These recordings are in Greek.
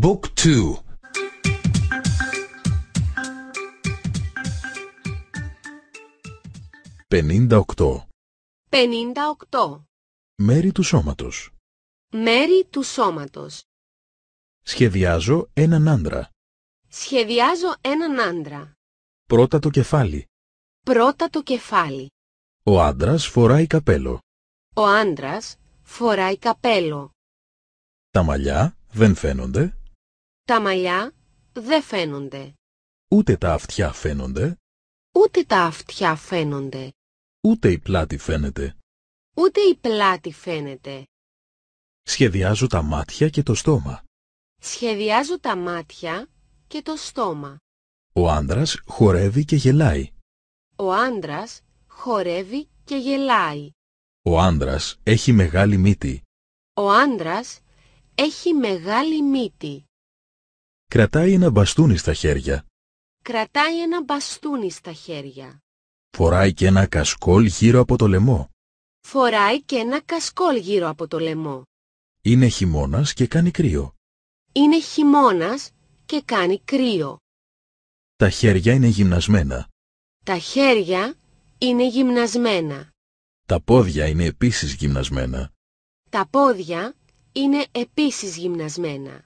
Book 2 58 μέρη του σώματος μέρη του σώματος σχεδιάζω έναν άντρα σχεδιάζω έναν άντρα πρώτα το κεφάλι πρώτα το κεφάλι ο άντρας φοράει καπέλο ο άντρας φοράει καπέλο τα μαλλιά δεν φαίνονται τα μαλλιά δεν φαίνονται. Ούτε τα αυτιά φαίνονται. Ούτε τα αυτιά φαίνονται. Ούτε η πλάτη φαίνεται. Ούτε η πλάτη φαίνεται. Σχεδιάζω τα μάτια και το στόμα. Σχεδιάζω τα μάτια και το στόμα. Ο άντρας χορεύει και γελάει. Ο άντρας χορεύει και γελάει. Ο άντρας έχει μεγάλη μύτη. Ο άντρας έχει μεγάλη μύτη. Κρατάει ένα μπαστούνι στα χέρια. Κρατάει ένα μπαστούνι στα χέρια. Φοράει και ένα κασκόλ γύρω από το λαιμό. Φοράει και ένα κασκόλ γύρω από το λαιμό. Είναι χειμώνας και κάνει κρύο. Είναι χειμώνας και κάνει κρύο. Τα χέρια είναι γυμνασμένα. Τα χέρια είναι γυμνασμένα. Τα πόδια είναι επίσης γυμνασμένα. Τα πόδια είναι επίσης γυμνασμένα.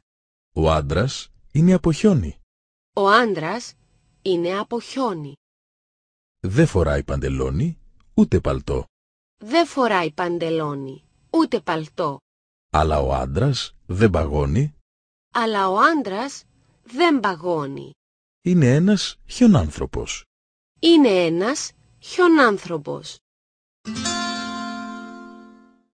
Ο άντρας είναι από χιόνι. Ο άντρας είναι από χιόνι. Δεν φοράει παντελόνι, ούτε παλτό. Δεν φοράει παντελόνι, ούτε παλτό. Αλλά ο άντρας δεν παγώνει. Αλλά ο άντρας δεν παγώνει. Είναι ένας χιονάνθρωπος. Είναι ένας χιονάνθρωπος.